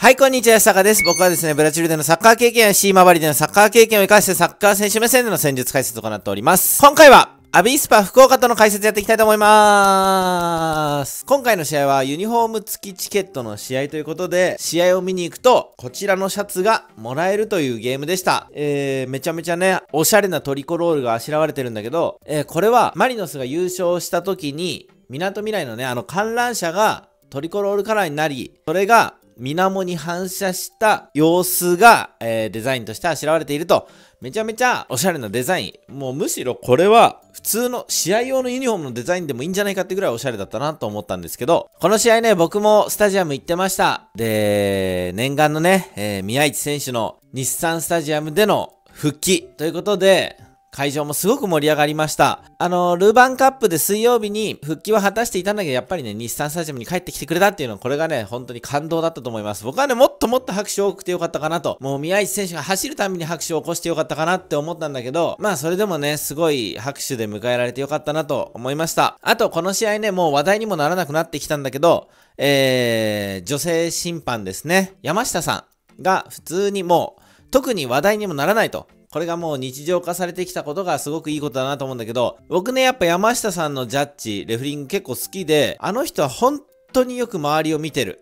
はい、こんにちは、坂です。僕はですね、ブラジルでのサッカー経験やシーマバリでのサッカー経験を生かしてサッカー選手目線での戦術解説を行っております。今回は、アビスパ福岡との解説やっていきたいと思いまーす。今回の試合はユニフォーム付きチケットの試合ということで、試合を見に行くと、こちらのシャツがもらえるというゲームでした。えー、めちゃめちゃね、おしゃれなトリコロールがあしらわれてるんだけど、えー、これはマリノスが優勝した時に、港未来のね、あの観覧車がトリコロールカラーになり、それが水面に反射した様子が、えー、デザインとしてあしらわれていると。めちゃめちゃおしゃれなデザイン。もうむしろこれは普通の試合用のユニフォームのデザインでもいいんじゃないかってぐらいおしゃれだったなと思ったんですけど、この試合ね、僕もスタジアム行ってました。で、念願のね、えー、宮市選手の日産スタジアムでの復帰ということで、会場もすごく盛り上がりました。あの、ルーバンカップで水曜日に復帰は果たしていたんだけど、やっぱりね、日産スタジアムに帰ってきてくれたっていうのは、これがね、本当に感動だったと思います。僕はね、もっともっと拍手多くてよかったかなと。もう宮市選手が走るために拍手を起こしてよかったかなって思ったんだけど、まあ、それでもね、すごい拍手で迎えられてよかったなと思いました。あと、この試合ね、もう話題にもならなくなってきたんだけど、えー、女性審判ですね、山下さんが普通にもう、特に話題にもならないと。これがもう日常化されてきたことがすごくいいことだなと思うんだけど、僕ね、やっぱ山下さんのジャッジ、レフリング結構好きで、あの人は本当によく周りを見てる。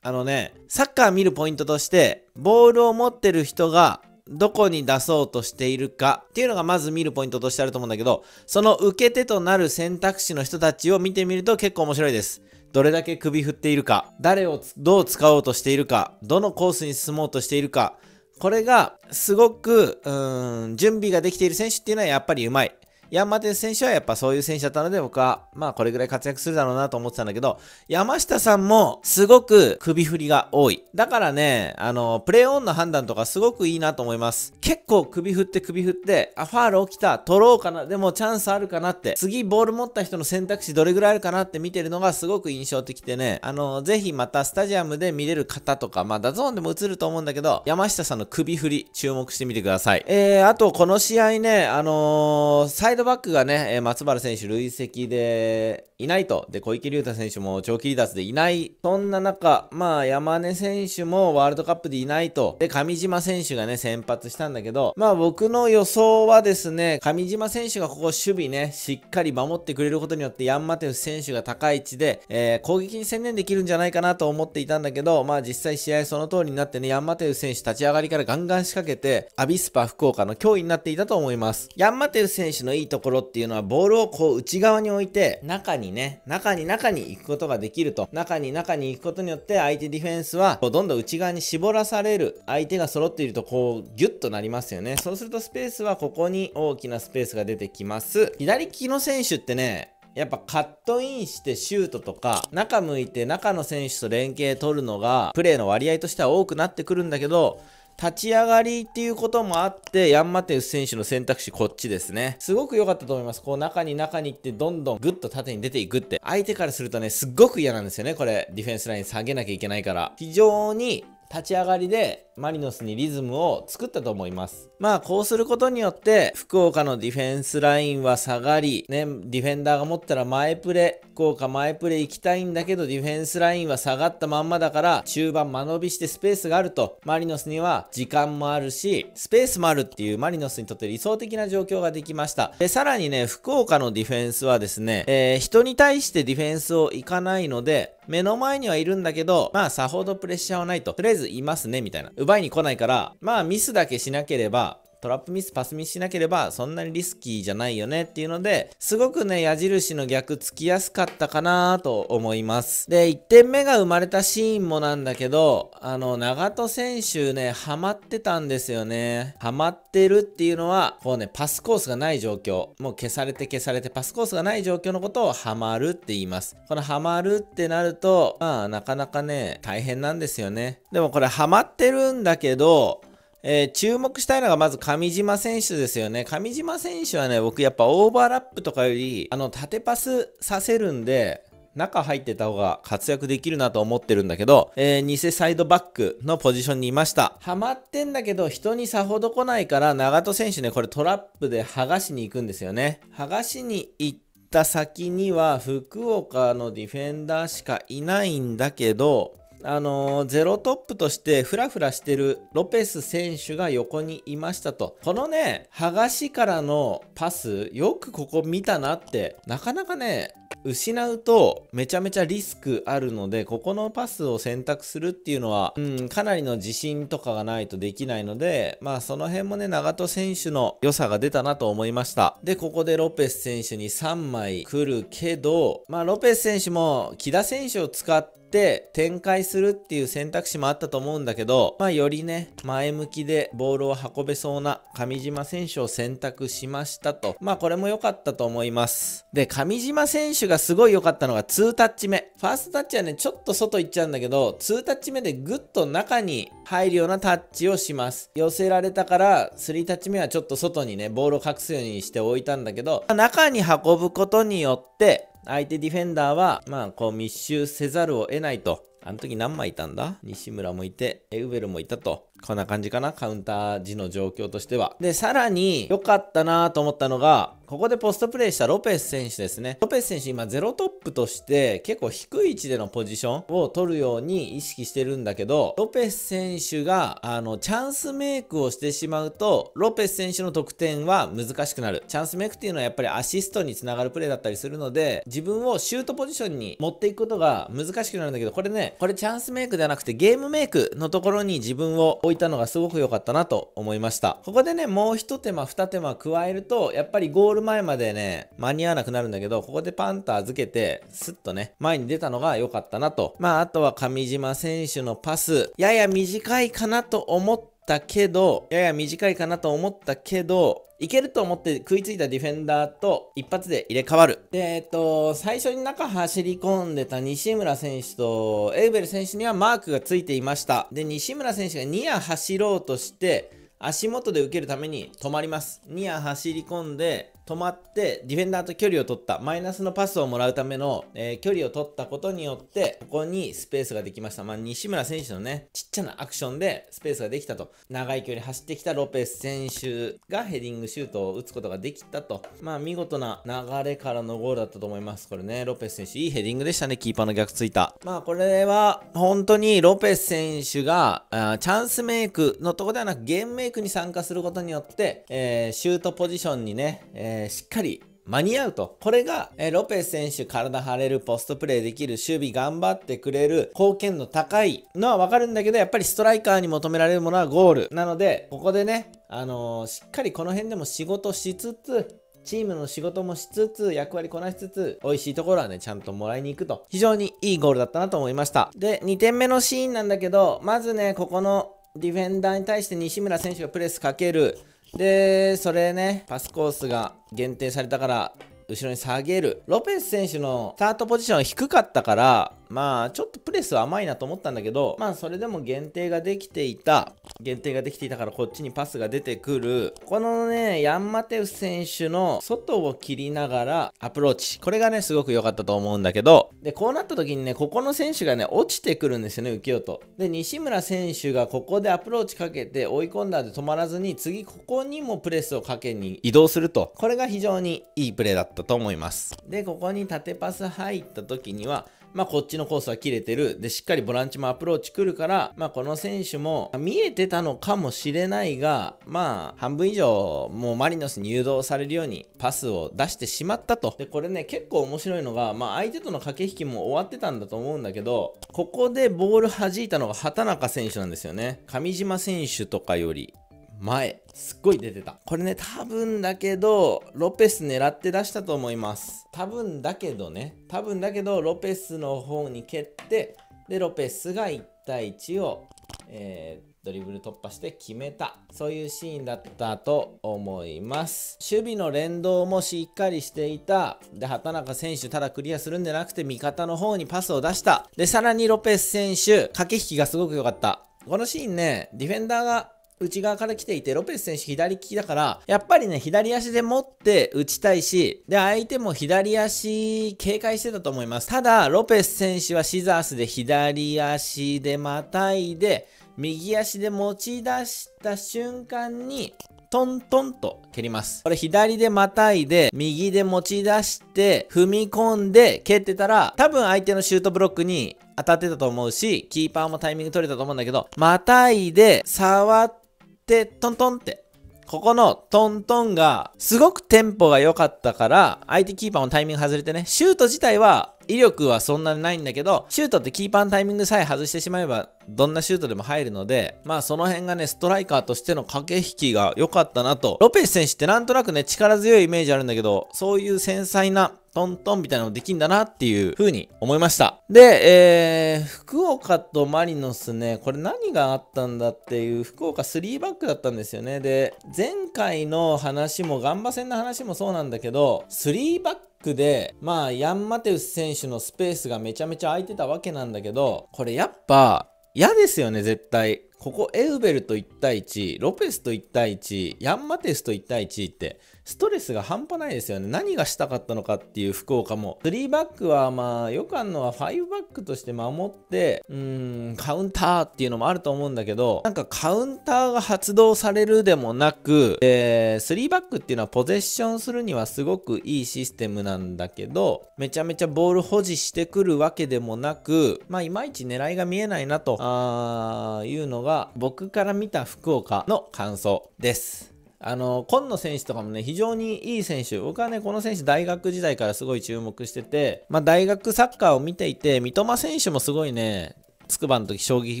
あのね、サッカー見るポイントとして、ボールを持ってる人がどこに出そうとしているかっていうのがまず見るポイントとしてあると思うんだけど、その受け手となる選択肢の人たちを見てみると結構面白いです。どれだけ首振っているか、誰をどう使おうとしているか、どのコースに進もうとしているか、これがすごく、うん、準備ができている選手っていうのはやっぱりうまい。山手選手はやっぱそういう選手だったので僕はまあこれぐらい活躍するだろうなと思ってたんだけど、山下さんもすごく首振りが多い。だからね、あの、プレイオンの判断とかすごくいいなと思います。結構首振って首振って、あ、ファール起きた、取ろうかな、でもチャンスあるかなって、次ボール持った人の選択肢どれぐらいあるかなって見てるのがすごく印象的でね、あの、ぜひまたスタジアムで見れる方とか、まあダゾーンでも映ると思うんだけど、山下さんの首振り注目してみてください。えー、あとこの試合ね、あのー、サイドドバックがね、松原選手累積で、いないと。で、小池龍太選手も長期離脱でいない。そんな中、まあ、山根選手もワールドカップでいないと。で、上島選手がね、先発したんだけど、まあ、僕の予想はですね、上島選手がここ守備ね、しっかり守ってくれることによって、ヤンマテウス選手が高い位置で、えー、攻撃に専念できるんじゃないかなと思っていたんだけど、まあ、実際試合その通りになってね、ヤンマテウス選手立ち上がりからガンガン仕掛けて、アビスパ福岡の脅威になっていたと思います。ヤンマテウス選手のいいところっていうのは、ボールをこう内側に置いて、中にね、中に中に行くことができると、中に中に行くことによって相手ディフェンスは、どんどん内側に絞らされる、相手が揃っているとこう、ギュッとなりますよね。そうするとスペースはここに大きなスペースが出てきます。左利きの選手ってね、やっぱカットインしてシュートとか、中向いて中の選手と連携取るのが、プレーの割合としては多くなってくるんだけど、立ち上がりっていうこともあって、ヤンマテウス選手の選択肢こっちですね。すごく良かったと思います。こう中に中に行ってどんどんグッと縦に出ていくって。相手からするとね、すっごく嫌なんですよね。これ、ディフェンスライン下げなきゃいけないから。非常に立ち上がりでマリノスにリズムを作ったと思います。まあこうすることによって福岡のディフェンスラインは下がり、ね、ディフェンダーが持ったら前プレ、福岡前プレ行きたいんだけどディフェンスラインは下がったまんまだから中盤間延びしてスペースがあるとマリノスには時間もあるしスペースもあるっていうマリノスにとって理想的な状況ができました。でさらにね福岡のディフェンスはですね、えー、人に対してディフェンスをいかないので目の前にはいるんだけどまあさほどプレッシャーはないととりあえずいますねみたいな奪いに来ないから、まあミスだけしなければ、トラップミス、パスミスしなければそんなにリスキーじゃないよねっていうので、すごくね、矢印の逆つきやすかったかなと思います。で、1点目が生まれたシーンもなんだけど、あの、長戸選手ね、ハマってたんですよね。ハマってるっていうのは、こうね、パスコースがない状況、もう消されて消されてパスコースがない状況のことをハマるって言います。このハマるってなると、まあ、なかなかね、大変なんですよね。でもこれハマってるんだけど、えー、注目したいのがまず上島選手ですよね。上島選手はね、僕やっぱオーバーラップとかより、あの、縦パスさせるんで、中入ってた方が活躍できるなと思ってるんだけど、えー、偽サイドバックのポジションにいました。ハマってんだけど、人にさほど来ないから、長戸選手ね、これトラップで剥がしに行くんですよね。剥がしに行った先には、福岡のディフェンダーしかいないんだけど、あのゼロトップとしてフラフラしてるロペス選手が横にいましたと。このね、剥がしからのパス、よくここ見たなって、なかなかね、失うとめちゃめちゃリスクあるので、ここのパスを選択するっていうのは、うん、かなりの自信とかがないとできないので、まあその辺もね、長戸選手の良さが出たなと思いました。で、ここでロペス選手に3枚来るけど、まあロペス選手も木田選手を使って、って展開するっていう選択肢もあったと思うんだけど、まあ、よりね、前向きでボールを運べそうな上島選手を選択しましたと。まあ、これも良かったと思います。で、上島選手がすごい良かったのが2タッチ目。ファーストタッチはね、ちょっと外行っちゃうんだけど、2タッチ目でぐっと中に入るようなタッチをします。寄せられたから、3タッチ目はちょっと外にね、ボールを隠すようにしておいたんだけど、中に運ぶことによって、相手ディフェンダーは、まあ、こう密集せざるを得ないとあの時何枚いたんだ西村もいて、エウベルもいたと。こんな感じかなカウンター時の状況としては。で、さらに良かったなと思ったのが、ここでポストプレイしたロペス選手ですね。ロペス選手今ゼロトップとして結構低い位置でのポジションを取るように意識してるんだけど、ロペス選手があのチャンスメイクをしてしまうと、ロペス選手の得点は難しくなる。チャンスメイクっていうのはやっぱりアシストにつながるプレーだったりするので、自分をシュートポジションに持っていくことが難しくなるんだけど、これね、これチャンスメイクではなくてゲームメイクのところに自分を置いたのがすごく良かったなと思いました。ここでね、もう一手間二手間加えると、やっぱりゴール前までね、間に合わなくなるんだけど、ここでパンと預けて、スッとね、前に出たのが良かったなと。まあ、あとは上島選手のパス、やや短いかなと思って、たけど、やや短いかなと思ったけど、いけると思って食いついたディフェンダーと一発で入れ替わる。で、えっと、最初に中走り込んでた西村選手とエウベル選手にはマークがついていました。で、西村選手がニア走ろうとして、足元で受けるために止まります。ニア走り込んで、止まってディフェンダーと距離を取ったマイナスのパスをもらうための、えー、距離を取ったことによってここにスペースができました、まあ、西村選手のねちっちゃなアクションでスペースができたと長い距離走ってきたロペス選手がヘディングシュートを打つことができたとまあ見事な流れからのゴールだったと思いますこれねロペス選手いいヘディングでしたねキーパーの逆ついたまあこれは本当にロペス選手があチャンスメイクのとこではなくゲームメイクに参加することによって、えー、シュートポジションにね、えーえー、しっかり間に合うと。これが、えロペス選手、体張れる、ポストプレーできる、守備頑張ってくれる、貢献度高いのはわかるんだけど、やっぱりストライカーに求められるものはゴール。なので、ここでね、あのー、しっかりこの辺でも仕事しつつ、チームの仕事もしつつ、役割こなしつつ、美味しいところはね、ちゃんともらいに行くと。非常にいいゴールだったなと思いました。で、2点目のシーンなんだけど、まずね、ここのディフェンダーに対して西村選手がプレスかける。で、それね、パスコースが限定されたから、後ろに下げる。ロペス選手のスタートポジション低かったから、まあちょっとプレスは甘いなと思ったんだけどまあそれでも限定ができていた限定ができていたからこっちにパスが出てくるこのねヤンマテウス選手の外を切りながらアプローチこれがねすごく良かったと思うんだけどでこうなった時にねここの選手がね落ちてくるんですよね浮世とで西村選手がここでアプローチかけて追い込んだで止まらずに次ここにもプレスをかけに移動するとこれが非常にいいプレーだったと思いますでここに縦パス入った時にはまあ、こっちのコースは切れてる。で、しっかりボランチもアプローチ来るから、まあ、この選手も見えてたのかもしれないが、まあ、半分以上、もうマリノスに誘導されるようにパスを出してしまったと。で、これね、結構面白いのが、まあ、相手との駆け引きも終わってたんだと思うんだけど、ここでボール弾いたのが畑中選手なんですよね。上島選手とかより。前。すっごい出てた。これね、多分だけど、ロペス狙って出したと思います。多分だけどね、多分だけど、ロペスの方に蹴って、で、ロペスが1対1を、えー、ドリブル突破して決めたそういうシーンだったと思います守備の連動もしっかりしていたで畑中選手ただクリアするんじゃなくて味方の方にパスを出したでさらにロペス選手駆け引きがすごく良かったこのシーンねディフェンダーが内側から来ていて、ロペス選手左利きだから、やっぱりね、左足で持って打ちたいし、で、相手も左足警戒してたと思います。ただ、ロペス選手はシザースで左足でまたいで、右足で持ち出した瞬間に、トントンと蹴ります。これ左でまたいで、右で持ち出して、踏み込んで蹴ってたら、多分相手のシュートブロックに当たってたと思うし、キーパーもタイミング取れたと思うんだけど、またいで、触って、てトントンって。ここのトントンが、すごくテンポが良かったから、相手キーパーのタイミング外れてね、シュート自体は威力はそんなにないんだけど、シュートってキーパーのタイミングさえ外してしまえば、どんなシュートでも入るので、まあその辺がね、ストライカーとしての駆け引きが良かったなと。ロペス選手ってなんとなくね、力強いイメージあるんだけど、そういう繊細なトントンみたいなのできんだなっていう風に思いました。で、えー、福岡とマリノスね、これ何があったんだっていう、福岡3バックだったんですよね。で、前回の話も、ガンバ戦の話もそうなんだけど、3バックで、まあ、ヤン・マテウス選手のスペースがめちゃめちゃ空いてたわけなんだけど、これやっぱ嫌ですよね、絶対。ここエウベルと1対1、ロペスと1対1、ヤン・マテウスと1対1って。ストレスが半端ないですよね。何がしたかったのかっていう福岡も。3バックはまあ、よくあるのは5バックとして守って、うーん、カウンターっていうのもあると思うんだけど、なんかカウンターが発動されるでもなく、えー、3バックっていうのはポゼッションするにはすごくいいシステムなんだけど、めちゃめちゃボール保持してくるわけでもなく、まあ、いまいち狙いが見えないなと、あいうのが僕から見た福岡の感想です。あの今野選手とかもね非常にいい選手僕はねこの選手大学時代からすごい注目してて、まあ、大学サッカーを見ていて三笘選手もすごいね筑波の時衝撃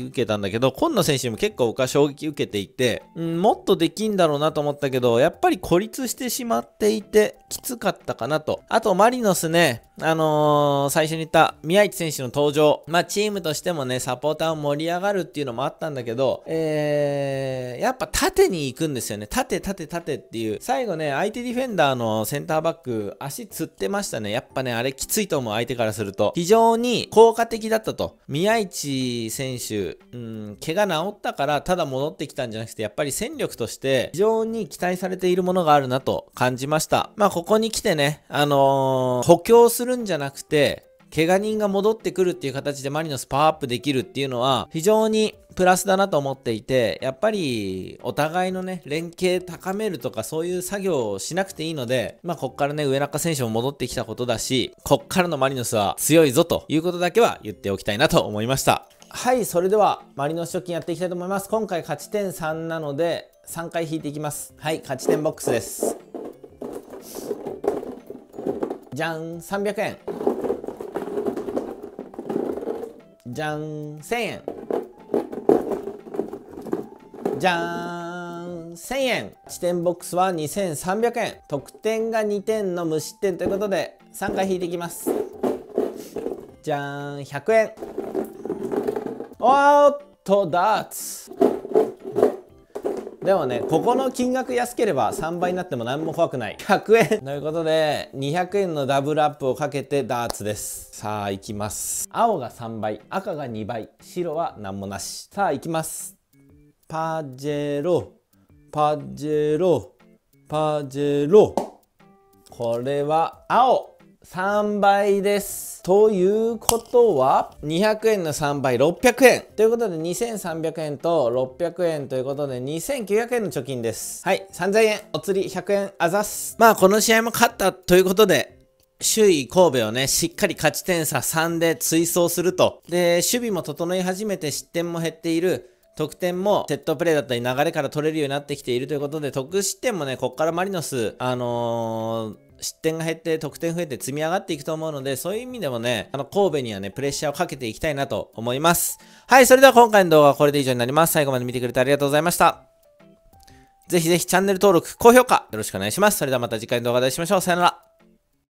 受けたんだけど今野選手も結構僕は衝撃受けていて、うん、もっとできんだろうなと思ったけどやっぱり孤立してしまっていてきつかったかなとあとマリノスねあのー、最初に言った宮市選手の登場、まあ、チームとしてもね、サポーターを盛り上がるっていうのもあったんだけど、えー、やっぱ縦に行くんですよね。縦、縦、縦っていう。最後ね、相手ディフェンダーのセンターバック、足つってましたね。やっぱね、あれきついと思う、相手からすると。非常に効果的だったと。宮市選手、うん、怪我治ったから、ただ戻ってきたんじゃなくて、やっぱり戦力として非常に期待されているものがあるなと感じました。まあ、ここに来てね、あのー、補強するするんじゃなくて、怪我人が戻ってくるっていう形でマリノスパワーアップできるっていうのは非常にプラスだなと思っていて、やっぱりお互いのね、連携高めるとかそういう作業をしなくていいので、まあこっからね、上中選手も戻ってきたことだし、こっからのマリノスは強いぞということだけは言っておきたいなと思いました。はい、それではマリノス貯金やっていきたいと思います。今回勝ち点3なので3回引いていきます。はい、勝ち点ボックスです。じゃん300円じゃん1000円じゃん1000円地点ボックスは2300円得点が2点の無失点ということで3回引いていきますじゃん100円おっとダーツでもね、ここの金額安ければ3倍になっても何も怖くない。100円 ということで、200円のダブルアップをかけてダーツです。さあ、行きます。青が3倍、赤が2倍、白は何もなし。さあ、行きます。パジェロ、パジェロ、パジェロ。これは青。3倍です。ということは、200円の3倍、600円。ということで、2300円と600円ということで、2900円の貯金です。はい、3000円、お釣り100円、あざす。まあ、この試合も勝ったということで、首位神戸をね、しっかり勝ち点差3で追走すると。で、守備も整い始めて失点も減っている。得点もセットプレーだったり流れから取れるようになってきているということで、得失点もね、こっからマリノス、あのー、失点が減って得点増えて積み上がっていくと思うので、そういう意味でもね、あの神戸にはね、プレッシャーをかけていきたいなと思います。はい、それでは今回の動画はこれで以上になります。最後まで見てくれてありがとうございました。ぜひぜひチャンネル登録、高評価よろしくお願いします。それではまた次回の動画でお会いしましょう。さよなら。